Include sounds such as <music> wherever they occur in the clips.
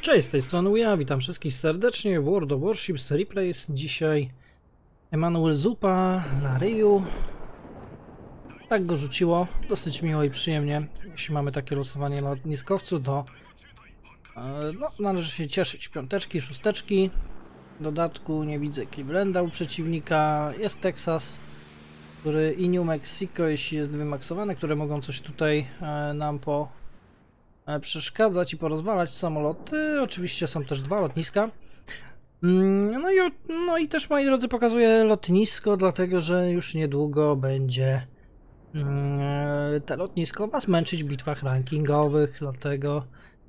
Cześć, z tej strony ja witam wszystkich serdecznie w World of Warships Replays. Dzisiaj Emanuel Zupa na Ryu. Tak go rzuciło, dosyć miło i przyjemnie. Jeśli mamy takie losowanie na niskowcu, to e, no, należy się cieszyć. Piąteczki, szósteczki. W dodatku nie widzę Clevelanda u przeciwnika. Jest Texas, który i New Mexico, jeśli jest wymaksowane, które mogą coś tutaj e, nam po E, przeszkadzać i porozwalać samoloty. Oczywiście są też dwa lotniska. Mm, no i, no i też, moi drodzy, pokazuję lotnisko, dlatego że już niedługo będzie mm, e, to lotnisko Was męczyć w bitwach rankingowych, dlatego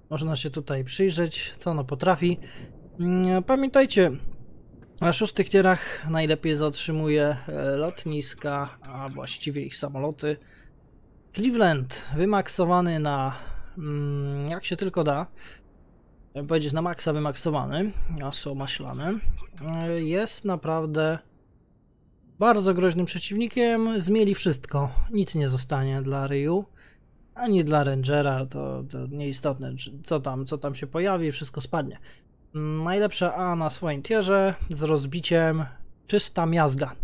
można się tutaj przyjrzeć, co ono potrafi. Mm, e, pamiętajcie, na szóstych tierach najlepiej zatrzymuje lotniska, a właściwie ich samoloty. Cleveland wymaksowany na Mm, jak się tylko da, powiedzieć na maksa wymaksowany, masło maślane, e, jest naprawdę bardzo groźnym przeciwnikiem, zmieli wszystko, nic nie zostanie dla Ryu, ani dla Rangera, to, to nieistotne, co tam, co tam się pojawi, wszystko spadnie. Mm, najlepsze A na swoim tierze z rozbiciem czysta miazga.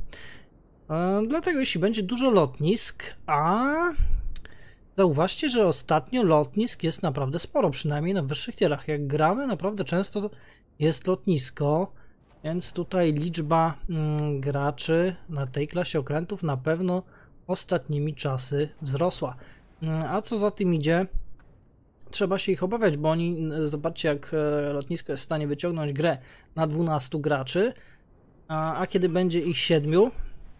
E, dlatego jeśli będzie dużo lotnisk, a Zauważcie, że ostatnio lotnisk jest naprawdę sporo, przynajmniej na wyższych tierach. Jak gramy, naprawdę często jest lotnisko, więc tutaj liczba mm, graczy na tej klasie okrętów na pewno ostatnimi czasy wzrosła. Mm, a co za tym idzie, trzeba się ich obawiać, bo oni, zobaczcie jak e, lotnisko jest w stanie wyciągnąć grę na 12 graczy, a, a kiedy będzie ich 7,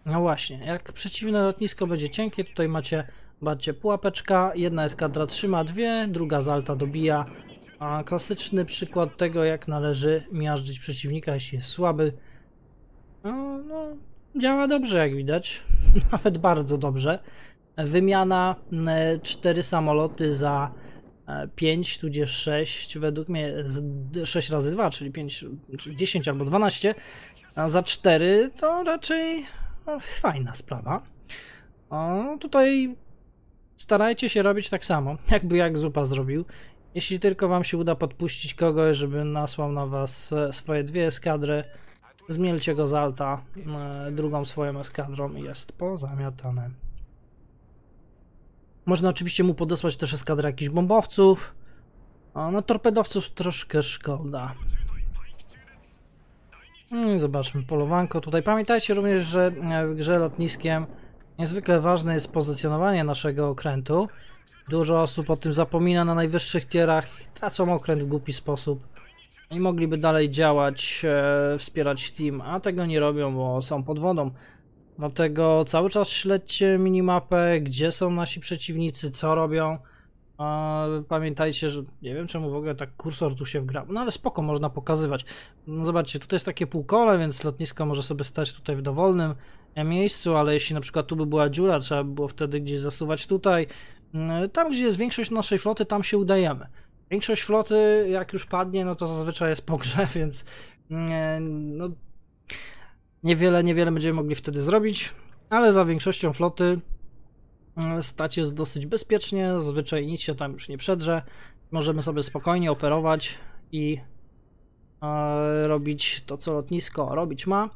no właśnie, jak przeciwne lotnisko będzie cienkie, tutaj macie Bacie pułapeczka, jedna eskadra trzyma dwie, druga alta dobija. A klasyczny przykład tego, jak należy miażdżyć przeciwnika, jeśli jest słaby. No, no, działa dobrze, jak widać. <laughs> Nawet bardzo dobrze. Wymiana 4 e, samoloty za 5 e, tudzież 6, według mnie 6 razy 2, czyli 5, 10 albo 12, a za 4 to raczej no, fajna sprawa. O, tutaj starajcie się robić tak samo, <laughs> jakby jak Zupa zrobił. Jeśli tylko wam się uda podpuścić kogoś, żeby nasłał na was e, swoje dwie eskadry, zmielcie go z alta e, drugą swoją eskadrą i jest pozamiatane. Można oczywiście mu podesłać też eskadrę jakichś bombowców. A no torpedowców troszkę szkoda. No zobaczmy, polowanko tutaj. Pamiętajcie również, że e, w grze lotniskiem Niezwykle ważne jest pozycjonowanie naszego okrętu. Dużo osób o tym zapomina na najwyższych tierach, tracą okręt w głupi sposób. I mogliby dalej działać, e, wspierać team, a tego nie robią, bo są pod wodą. Dlatego cały czas śledźcie minimapę, gdzie są nasi przeciwnicy, co robią. pamiętajcie, że nie wiem czemu w ogóle tak kursor tu się wgra, no ale spoko, można pokazywać. No zobaczcie, tutaj jest takie półkole, więc lotnisko może sobie stać tutaj w dowolnym miejscu, ale jeśli na przykład tu by była dziura, trzeba by było wtedy gdzieś zasuwać tutaj. Mm, tam, gdzie jest większość naszej floty, tam się udajemy. Większość floty, jak już padnie, no to zazwyczaj jest po grze, <laughs> więc mm, no, niewiele, niewiele będziemy mogli wtedy zrobić, ale za większością floty mm, stać jest dosyć bezpiecznie, zazwyczaj nic się tam już nie przedrze. Możemy sobie spokojnie operować i e, robić to, co lotnisko robić ma.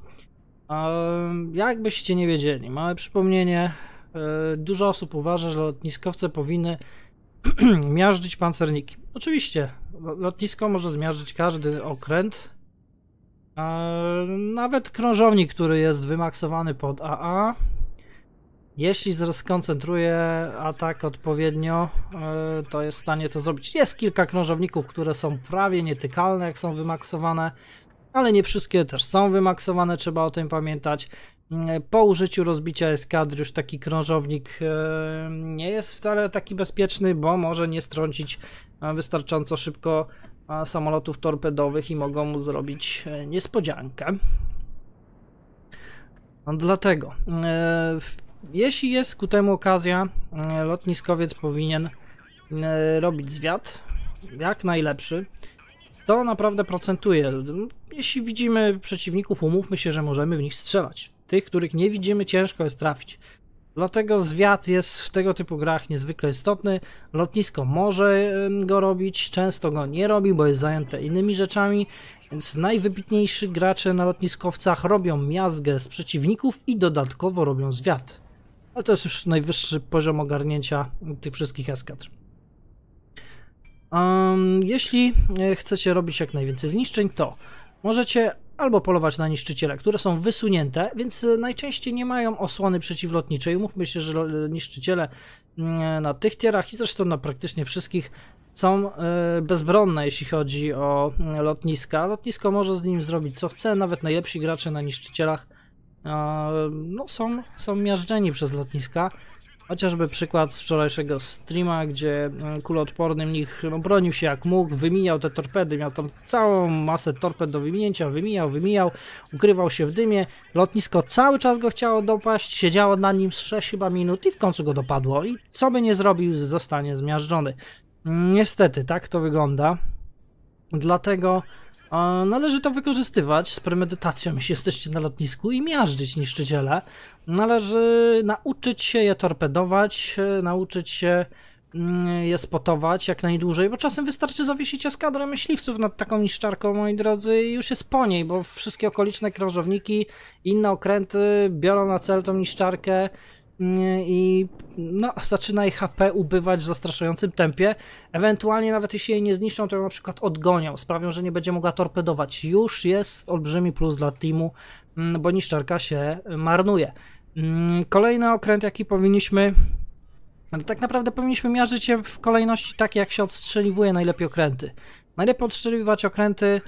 Jakbyście nie wiedzieli, małe przypomnienie. E, dużo osób uważa, że lotniskowce powinny <clears throat> miażdżyć pancerniki. Oczywiście, lotnisko może zmiażdżyć każdy okręt. E, nawet krążownik, który jest wymaksowany pod AA. Jeśli skoncentruje atak odpowiednio, e, to jest w stanie to zrobić. Jest kilka krążowników, które są prawie nietykalne, jak są wymaksowane ale nie wszystkie też są wymaksowane, trzeba o tym pamiętać. Mm, po użyciu rozbicia eskadry już taki krążownik e, nie jest wcale taki bezpieczny, bo może nie strącić e, wystarczająco szybko e, samolotów torpedowych i mogą mu zrobić niespodziankę. No dlatego, jeśli jest ku temu okazja, lotniskowiec powinien robić zwiat jak najlepszy to naprawdę procentuje. No, jeśli widzimy przeciwników, umówmy się, że możemy w nich strzelać. Tych, których nie widzimy, ciężko jest trafić. Dlatego zwiat jest w tego typu grach niezwykle istotny. Lotnisko może go robić, często go nie robi, bo jest zajęte innymi rzeczami. Więc najwybitniejsi gracze na lotniskowcach robią miazgę z przeciwników i dodatkowo robią zwiat. Ale to jest już najwyższy poziom ogarnięcia tych wszystkich eskadr. Um, jeśli e, chcecie robić jak najwięcej zniszczeń, to możecie albo polować na niszczyciele, które są wysunięte, więc e, najczęściej nie mają osłony przeciwlotniczej. Mówmy się, że e, niszczyciele mm, na tych tierach i zresztą na praktycznie wszystkich są bezbronne, jeśli chodzi o mm, lotniska. Lotnisko może z nim zrobić co chce, nawet najlepsi gracze na niszczycielach no, są, są miażdżeni przez lotniska. Chociażby przykład z wczorajszego streama, gdzie e, kuloodporny mnich no, bronił się jak mógł, wymijał te torpedy, miał tam całą masę torped do wymienięcia, wymijał, wymijał, ukrywał się w dymie, lotnisko cały czas go chciało dopaść, siedziało na nim z 6 chyba minut i w końcu go dopadło i co by nie zrobił, zostanie zmiażdżony. Niestety, tak to wygląda. Dlatego e, należy to wykorzystywać z premedytacją, jeśli jesteście na lotnisku i miażdżyć niszczyciele, Należy nauczyć się je torpedować, nauczyć się mm, je spotować jak najdłużej, bo czasem wystarczy zawiesić eskadrę myśliwców nad taką niszczarką, moi drodzy, i już jest po niej, bo wszystkie okoliczne krążowniki inne okręty biorą na cel tą niszczarkę mm, i no, zaczyna jej HP ubywać w zastraszającym tempie. Ewentualnie nawet jeśli jej nie zniszczą, to ją na przykład odgonią, sprawią, że nie będzie mogła torpedować. Już jest olbrzymi plus dla teamu, mm, bo niszczarka się marnuje. Mm, kolejny okręt, jaki powinniśmy. Ale tak naprawdę powinniśmy mierzyć je w kolejności tak, jak się odstrzeliwuje najlepiej okręty. Najlepiej odstrzeliwać okręty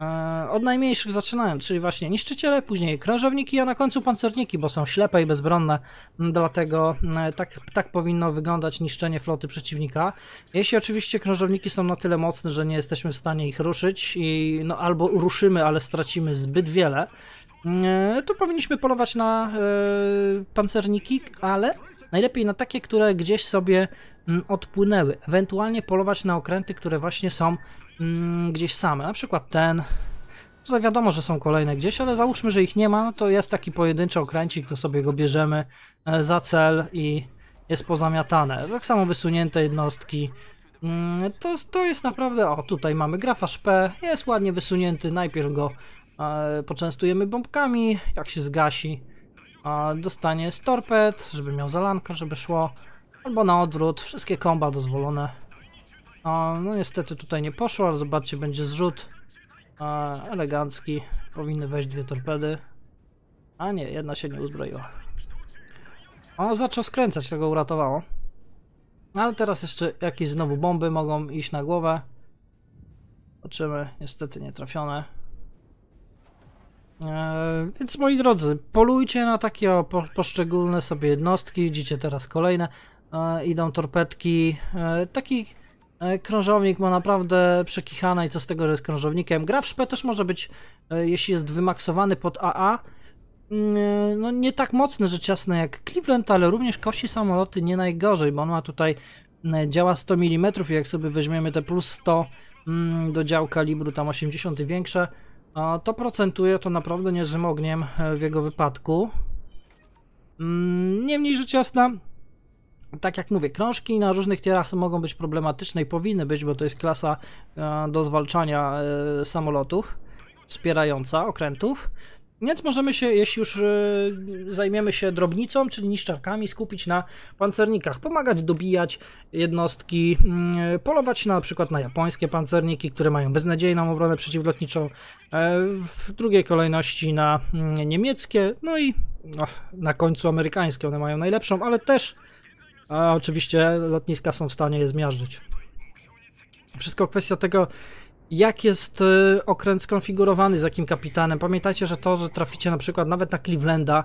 E, od najmniejszych zaczynałem, czyli właśnie niszczyciele, później krążowniki, a na końcu pancerniki, bo są ślepe i bezbronne, mm, dlatego mm, tak, tak powinno wyglądać niszczenie floty przeciwnika. Jeśli oczywiście krążowniki są na tyle mocne, że nie jesteśmy w stanie ich ruszyć i no albo ruszymy, ale stracimy zbyt wiele, mm, e, to powinniśmy polować na e, pancerniki, ale najlepiej na takie, które gdzieś sobie odpłynęły. Ewentualnie polować na okręty, które właśnie są Mm, gdzieś same, na przykład ten. Tutaj wiadomo, że są kolejne gdzieś, ale załóżmy, że ich nie ma, no to jest taki pojedynczy okręcik, to sobie go bierzemy e, za cel i jest pozamiatane. Tak samo wysunięte jednostki. Mm, to, to jest naprawdę... O, tutaj mamy grafasz P, jest ładnie wysunięty, najpierw go e, poczęstujemy bombkami, jak się zgasi, e, dostanie z torped, żeby miał zalankę, żeby szło, albo na odwrót, wszystkie komba dozwolone no niestety tutaj nie poszło, ale zobaczcie, będzie zrzut elegancki. Powinny wejść dwie torpedy. A nie, jedna się nie uzbroiła. Ono zaczął skręcać, tego uratowało. No, ale teraz jeszcze jakieś znowu bomby mogą iść na głowę. Zobaczymy, niestety nie trafione. Eee, więc moi drodzy, polujcie na takie po, poszczególne sobie jednostki. Widzicie teraz kolejne. Eee, idą torpedki. Eee, takich E, krążownik ma naprawdę przekichane i co z tego, że jest krążownikiem. Gra w szpę też może być, e, jeśli jest wymaksowany pod AA, mm, e, no nie tak mocny rzecz jasna jak Cleveland, ale również kości samoloty nie najgorzej, bo on ma tutaj działa 100 mm i jak sobie weźmiemy te plus 100 mm, do dział kalibru tam 80 większe, to procentuje to naprawdę niezłym ogniem w jego wypadku. Mm, niemniej rzecz jasna, tak jak mówię, krążki na różnych tierach mogą być problematyczne i powinny być, bo to jest klasa e, do zwalczania e, samolotów wspierająca okrętów. Więc możemy się, jeśli już e, zajmiemy się drobnicą, czyli niszczarkami, skupić na pancernikach, pomagać dobijać jednostki, mm, polować na, przykład na japońskie pancerniki, które mają beznadziejną obronę przeciwlotniczą, w drugiej kolejności na mm, niemieckie, no i na końcu amerykańskie, one mają najlepszą, ale też a oczywiście lotniska są w stanie je zmiażdżyć. Wszystko kwestia tego, jak jest y, okręt skonfigurowany, z jakim kapitanem. Pamiętajcie, że to, że traficie na przykład nawet na Clevelanda,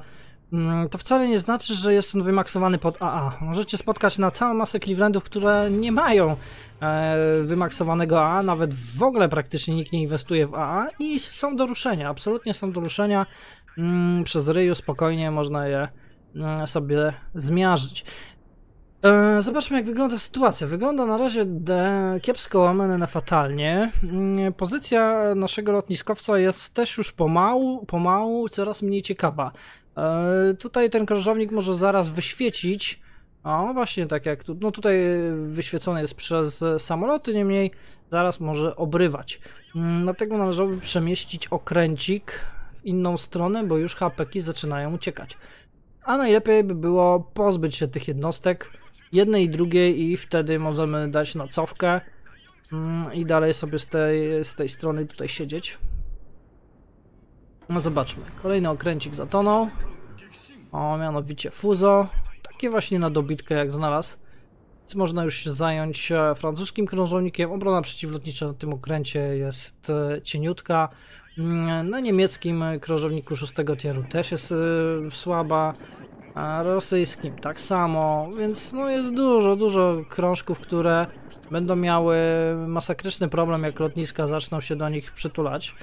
mm, to wcale nie znaczy, że jest on wymaksowany pod AA. Możecie spotkać na całą masę Clevelandów, które nie mają e, wymaksowanego AA, nawet w ogóle praktycznie nikt nie inwestuje w AA i są do ruszenia, absolutnie są do ruszenia. Mm, przez ryju spokojnie można je mm, sobie zmiażdżyć. E, zobaczmy, jak wygląda sytuacja. Wygląda na razie kiepsko, łamane na fatalnie. Mm, pozycja naszego lotniskowca jest też już pomału, pomału coraz mniej ciekawa. E, tutaj ten krążownik może zaraz wyświecić. O, właśnie tak jak tu. No tutaj wyświecony jest przez samoloty, niemniej zaraz może obrywać. Mm, Dlatego należałoby przemieścić okręcik w inną stronę, bo już hapeki zaczynają uciekać a najlepiej by było pozbyć się tych jednostek, jednej i drugiej i wtedy możemy dać nocowkę mm, i dalej sobie z tej, z tej strony tutaj siedzieć. No zobaczmy, kolejny okręcik zatonął, o mianowicie Fuzo, takie właśnie na dobitkę jak znalazł. Więc można już się zająć e, francuskim krążownikiem. Obrona przeciwlotnicza na tym okręcie jest e, cieniutka. Mm, Na no, niemieckim e, krążowniku szóstego tieru też jest e, słaba, a rosyjskim tak samo, więc no jest dużo, dużo krążków, które będą miały masakryczny problem, jak lotniska zaczną się do nich przytulać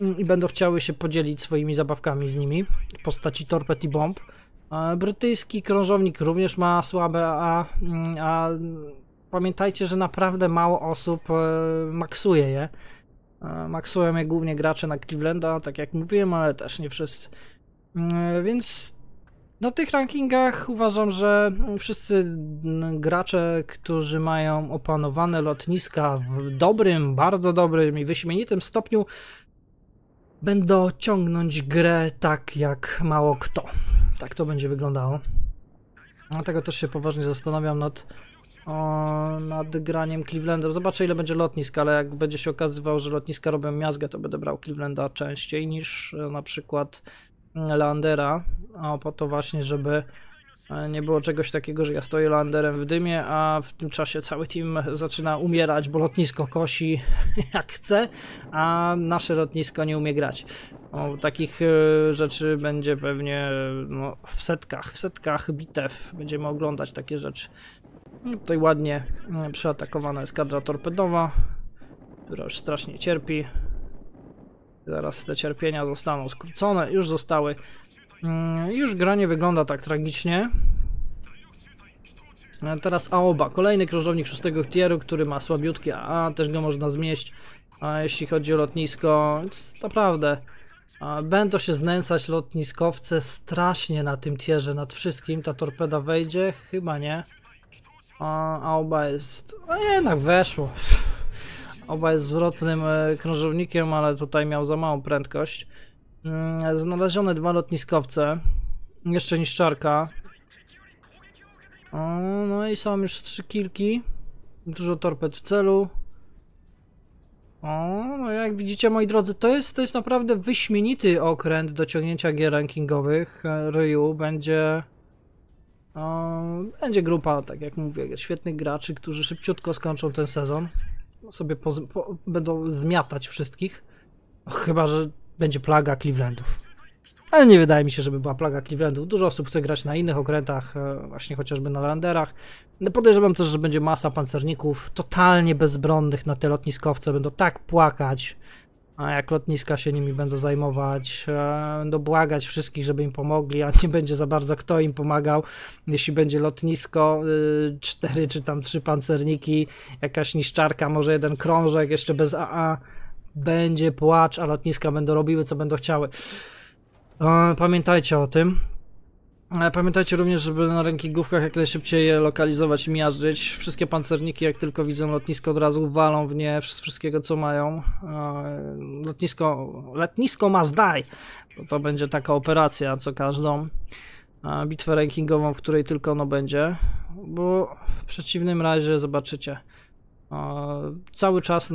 mm, i będą chciały się podzielić swoimi zabawkami z nimi w postaci torped i bomb. E, brytyjski krążownik również ma słabe, a, mm, a pamiętajcie, że naprawdę mało osób maksuje je. E, maksują je głównie gracze na Clevelanda, tak jak mówiłem, ale też nie wszyscy. Mm, więc na tych rankingach uważam, że wszyscy mm, gracze, którzy mają opanowane lotniska w dobrym, bardzo dobrym i wyśmienitym stopniu, będą ciągnąć grę tak jak mało kto. Tak to będzie wyglądało. Dlatego też się poważnie zastanawiam nad nad graniem Clevelandem. Zobaczę, ile będzie lotnisk, ale jak będzie się okazywał, że lotniska robią miazgę, to będę brał Clevelanda częściej niż e, na przykład mm, Landera, a po to właśnie, żeby e, nie było czegoś takiego, że ja stoję landerem w dymie, a w tym czasie cały team zaczyna umierać, bo lotnisko kosi <laughs> jak chce, a nasze lotnisko nie umie grać. O, takich e, rzeczy będzie pewnie no, w setkach, w setkach bitew będziemy oglądać takie rzeczy. No tutaj ładnie mm, przeatakowana jest kadra torpedowa, która już strasznie cierpi. Zaraz te cierpienia zostaną skrócone, już zostały. Mm, już gra nie wygląda tak tragicznie. E, teraz Aoba, kolejny krążownik szóstego tieru, który ma słabiutkie AA, też go można zmieść. A jeśli chodzi o lotnisko, więc naprawdę będą się znęcać lotniskowce strasznie na tym tierze, nad wszystkim. Ta torpeda wejdzie? Chyba nie. A, a oba jest... A jednak weszło. Oba jest zwrotnym e, krążownikiem, ale tutaj miał za małą prędkość. Mm, znalezione dwa lotniskowce. Jeszcze niszczarka. O, no i są już trzy kilki. Dużo torped w celu. O, no jak widzicie moi drodzy, to jest, to jest naprawdę wyśmienity okręt do ciągnięcia gier rankingowych. E, Ryu będzie no, będzie grupa, tak jak mówię, świetnych graczy, którzy szybciutko skończą ten sezon. Sobie po, po, będą zmiatać wszystkich. No, chyba, że będzie plaga Clevelandów. Ale nie wydaje mi się, żeby była plaga Clevelandów. Dużo osób chce grać na innych okrętach, e, właśnie chociażby na Landerach. No, podejrzewam też, że będzie masa pancerników totalnie bezbronnych na te lotniskowce. Będą tak płakać, a jak lotniska się nimi będą zajmować, będą e, no błagać wszystkich, żeby im pomogli, a nie będzie za bardzo kto im pomagał, jeśli będzie lotnisko, y, cztery czy tam trzy pancerniki, jakaś niszczarka, może jeden krążek, jeszcze bez AA, będzie płacz, a lotniska będą robiły co będą chciały. E, pamiętajcie o tym pamiętajcie również, żeby na rankingówkach jak najszybciej je lokalizować, miażdżyć. Wszystkie pancerniki, jak tylko widzą lotnisko, od razu walą w nie z wszystkiego, co mają. E, lotnisko, lotnisko ma zdaj. To będzie taka operacja, co każdą e, bitwę rankingową, w której tylko ono będzie, bo w przeciwnym razie zobaczycie. E, cały czas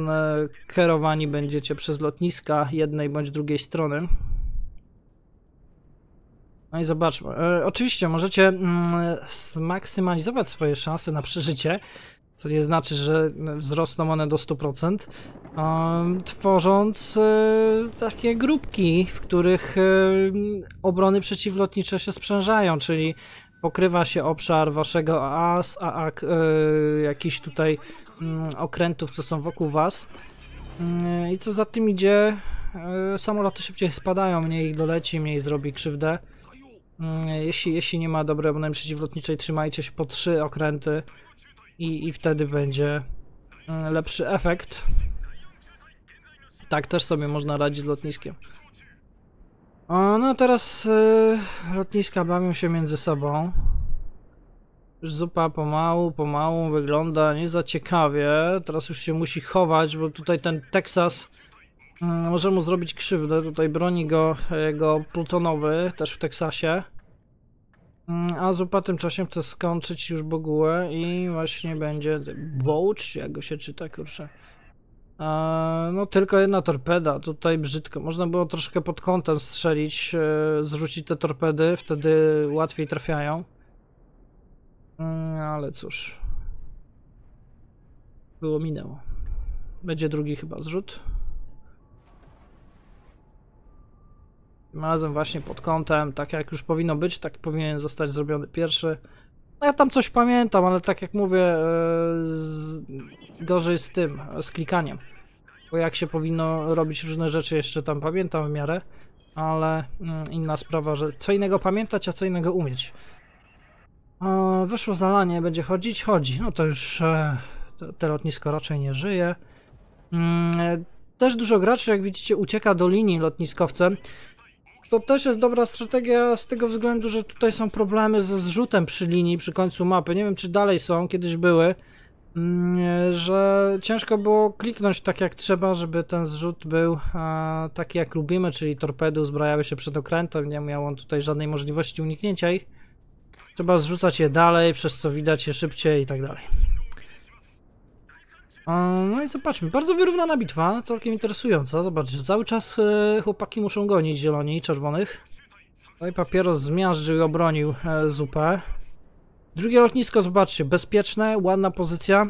kierowani będziecie przez lotniska jednej bądź drugiej strony. No i zobaczmy. E, oczywiście możecie mm, zmaksymalizować swoje szanse na przeżycie, co nie znaczy, że wzrosną one do 100%, um, e, tworząc e, takie grupki, w których e, obrony przeciwlotnicze się sprzężają, czyli pokrywa się obszar waszego as, a AA jakichś tutaj mm, okrętów, co są wokół was. Mm, I co za tym idzie, samoloty szybciej spadają, mniej ich doleci, mniej zrobi krzywdę. Mm, jeśli, jeśli nie ma dobrej obrony przeciwlotniczej, trzymajcie się po trzy okręty i, i wtedy będzie mm, lepszy efekt. Tak też sobie można radzić z lotniskiem. O, no teraz yy, lotniska bawią się między sobą. Już zupa pomału, pomału wygląda nie za ciekawie. Teraz już się musi chować, bo tutaj ten Teksas Mm, Może mu zrobić krzywdę. Tutaj broni go e, jego plutonowy, też w Teksasie. Mm, a Zupa tymczasem chce skończyć już Bogułę i właśnie będzie Bołcz, jak go się czyta, kurczę. E, no tylko jedna torpeda, tutaj brzydko. Można było troszkę pod kątem strzelić, e, zrzucić te torpedy, wtedy łatwiej trafiają. Mm, ale cóż. Było minęło. Będzie drugi chyba zrzut. razem właśnie pod kątem, tak jak już powinno być, tak powinien zostać zrobiony pierwszy. No ja tam coś pamiętam, ale tak jak mówię, e, z... gorzej z tym, e, z klikaniem. Bo jak się powinno robić różne rzeczy, jeszcze tam pamiętam w miarę, ale mm, inna sprawa, że co innego pamiętać, a co innego umieć. E, wyszło zalanie, będzie chodzić? Chodzi. No to już e, te lotnisko raczej nie żyje. Mm, też dużo graczy, jak widzicie, ucieka do linii lotniskowcem. To też jest dobra strategia z tego względu, że tutaj są problemy ze zrzutem przy linii, przy końcu mapy. Nie wiem, czy dalej są, kiedyś były, mm, że ciężko było kliknąć tak jak trzeba, żeby ten zrzut był taki jak lubimy, czyli torpedy uzbrajały się przed okrętem, nie miał on tutaj żadnej możliwości uniknięcia ich. Trzeba zrzucać je dalej, przez co widać je szybciej i tak dalej. No i zobaczmy, bardzo wyrównana bitwa, całkiem interesująca. Zobaczcie, cały czas e, chłopaki muszą gonić zieloni i czerwonych. No i papieros zmiażdżył, obronił e, zupę. Drugie lotnisko, zobaczcie, bezpieczne, ładna pozycja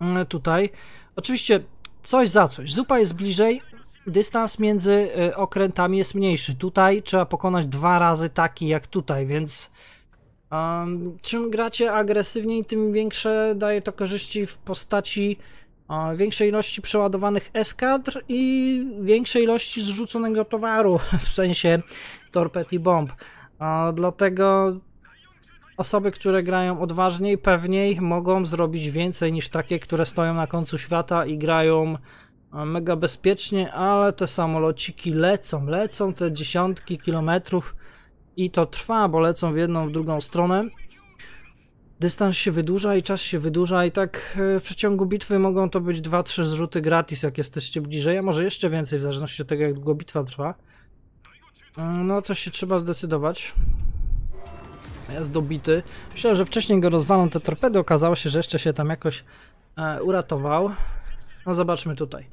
e, tutaj. Oczywiście coś za coś, zupa jest bliżej, dystans między okrętami jest mniejszy. Tutaj trzeba pokonać dwa razy taki jak tutaj, więc Um, czym gracie agresywniej, tym większe daje to korzyści w postaci um, większej ilości przeładowanych eskadr i większej ilości zrzuconego towaru, <laughs> w sensie torped i bomb. Um, dlatego osoby, które grają odważniej, pewniej mogą zrobić więcej niż takie, które stoją na końcu świata i grają e, mega bezpiecznie, ale te samolociki lecą, lecą te dziesiątki kilometrów i to trwa, bo lecą w jedną, w drugą stronę. Dystans się wydłuża i czas się wydłuża i tak e, w przeciągu bitwy mogą to być 2-3 zrzuty gratis, jak jesteście bliżej, a może jeszcze więcej, w zależności od tego, jak długo bitwa trwa. E, no, coś się trzeba zdecydować. Jest dobity. Myślałem, że wcześniej go rozwalą te torpedy, okazało się, że jeszcze się tam jakoś e, uratował. No, zobaczmy tutaj.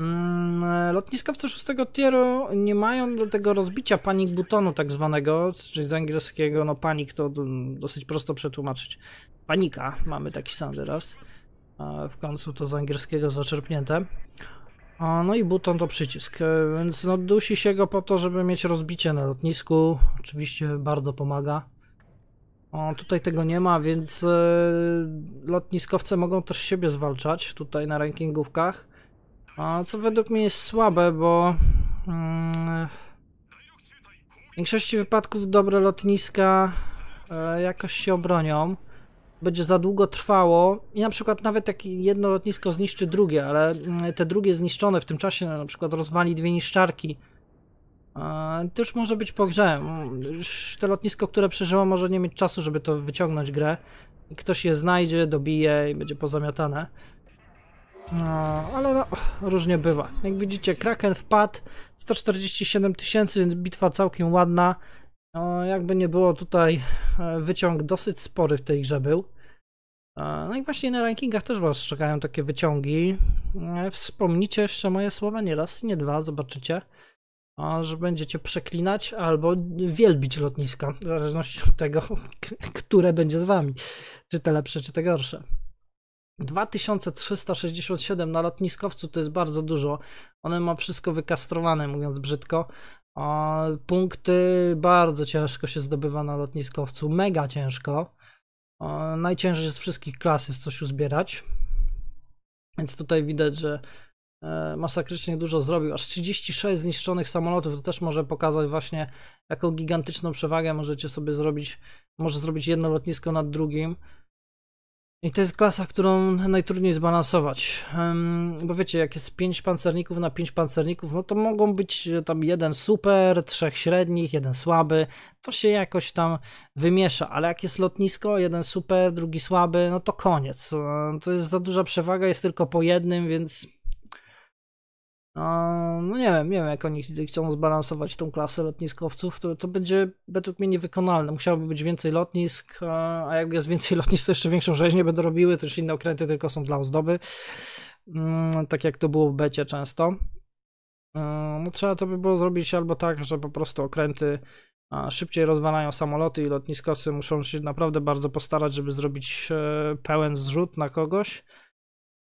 Mm, lotniskowce 6 tieru nie mają do tego rozbicia panik buttonu tak zwanego, czyli z angielskiego, no panik to dosyć prosto przetłumaczyć. Panika, mamy taki sam wyraz. W końcu to z angielskiego zaczerpnięte. No i buton to przycisk, e, więc no dusi się go po to, żeby mieć rozbicie na lotnisku. Oczywiście bardzo pomaga. O, tutaj tego nie ma, więc e, lotniskowce mogą też siebie zwalczać tutaj na rankingówkach. A co według mnie jest słabe, bo mm, w większości wypadków dobre lotniska e, jakoś się obronią. Będzie za długo trwało i na przykład nawet jak jedno lotnisko zniszczy drugie, ale mm, te drugie zniszczone w tym czasie na przykład rozwali dwie niszczarki, e, to już może być po grze. Już to lotnisko, które przeżyło, może nie mieć czasu, żeby to wyciągnąć grę. Ktoś je znajdzie, dobije i będzie pozamiatane. No, ale no, różnie bywa. Jak widzicie, Kraken wpadł 147 tysięcy, więc bitwa całkiem ładna. No, jakby nie było, tutaj e, wyciąg dosyć spory w tej grze był. E, no i właśnie na rankingach też Was czekają takie wyciągi. E, Wspomnijcie jeszcze moje słowa nie raz, nie dwa, zobaczycie, że będziecie przeklinać albo wielbić lotniska, w zależności od tego, <laughs> które będzie z Wami. Czy te lepsze, czy te gorsze. 2367 na lotniskowcu to jest bardzo dużo. One ma wszystko wykastrowane, mówiąc brzydko. A punkty bardzo ciężko się zdobywa na lotniskowcu, mega ciężko. A najciężej z wszystkich klas jest coś uzbierać. Więc tutaj widać, że e, masakrycznie dużo zrobił. Aż 36 zniszczonych samolotów to też może pokazać właśnie, jaką gigantyczną przewagę możecie sobie zrobić. Może zrobić jedno lotnisko nad drugim. I to jest klasa, którą najtrudniej zbalansować. Bo wiecie, jak jest 5 pancerników na 5 pancerników, no to mogą być e, tam jeden super, trzech średnich, jeden słaby. To się jakoś tam wymiesza, ale jak jest lotnisko, jeden super, drugi słaby, no to koniec. E, to jest za duża przewaga, jest tylko po jednym, więc no nie wiem, nie wiem jak oni chcą zbalansować tą klasę lotniskowców, to, to będzie według mnie niewykonalne. Musiałoby być więcej lotnisk, a jak jest więcej <laughs> lotnisk, to jeszcze większą rzeźnię będą robiły, to już inne okręty tylko są dla ozdoby. Mm, tak jak to było w becie często. E, no trzeba to by było zrobić albo tak, że po prostu okręty szybciej rozwalają samoloty i lotniskowcy muszą się naprawdę bardzo postarać, żeby zrobić e, pełen zrzut na kogoś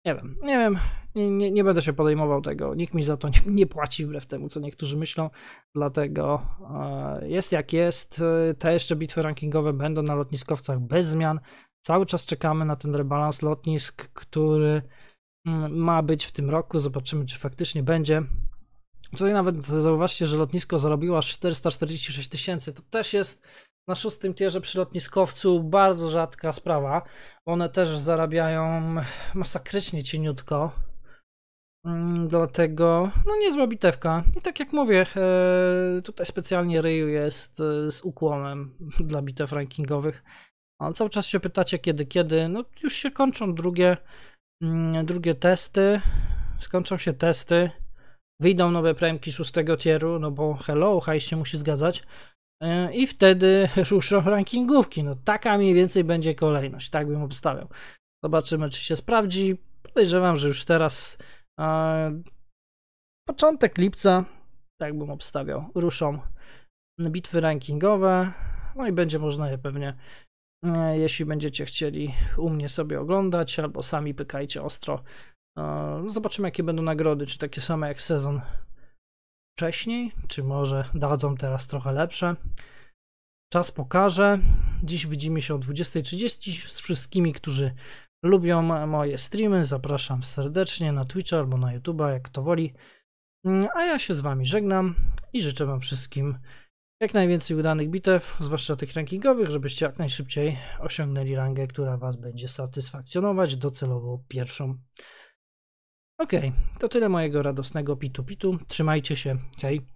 nie wiem, nie wiem, nie, nie, nie, będę się podejmował tego. Nikt mi za to nie, nie płaci wbrew temu, co niektórzy myślą. Dlatego e, jest jak jest. E, te jeszcze bitwy rankingowe będą na lotniskowcach bez zmian. Cały czas czekamy na ten rebalans lotnisk, który mm, ma być w tym roku. Zobaczymy, czy faktycznie będzie. Tutaj nawet zauważcie, że lotnisko zarobiło aż 446 tysięcy. To też jest na szóstym tierze przy lotniskowcu bardzo rzadka sprawa. One też zarabiają masakrycznie cieniutko. Mm, dlatego, no niezła bitewka. I tak jak mówię, e, tutaj specjalnie Ryu jest e, z ukłonem <laughs> dla bitew rankingowych. Ale cały czas się pytacie kiedy, kiedy. No już się kończą drugie, mm, drugie testy. Skończą się testy. Wyjdą nowe premki szóstego tieru, no bo hello, haj się musi zgadzać. E, i wtedy ruszą <laughs> rankingówki. No taka mniej więcej będzie kolejność, tak bym obstawiał. Zobaczymy, czy się sprawdzi. Podejrzewam, że już teraz e, początek lipca, tak bym obstawiał, ruszą bitwy rankingowe. No i będzie można je pewnie, e, jeśli będziecie chcieli u mnie sobie oglądać, albo sami pykajcie ostro. E, zobaczymy, jakie będą nagrody, czy takie same jak sezon wcześniej, czy może dadzą teraz trochę lepsze. Czas pokaże. Dziś widzimy się o 20.30 z wszystkimi, którzy lubią moje streamy. Zapraszam serdecznie na Twitcha albo na YouTube'a, jak to woli. Mm, a ja się z Wami żegnam i życzę Wam wszystkim jak najwięcej udanych bitew, zwłaszcza tych rankingowych, żebyście jak najszybciej osiągnęli rangę, która Was będzie satysfakcjonować, docelowo pierwszą. Okej, okay, to tyle mojego radosnego pitu pitu. Trzymajcie się. Hej.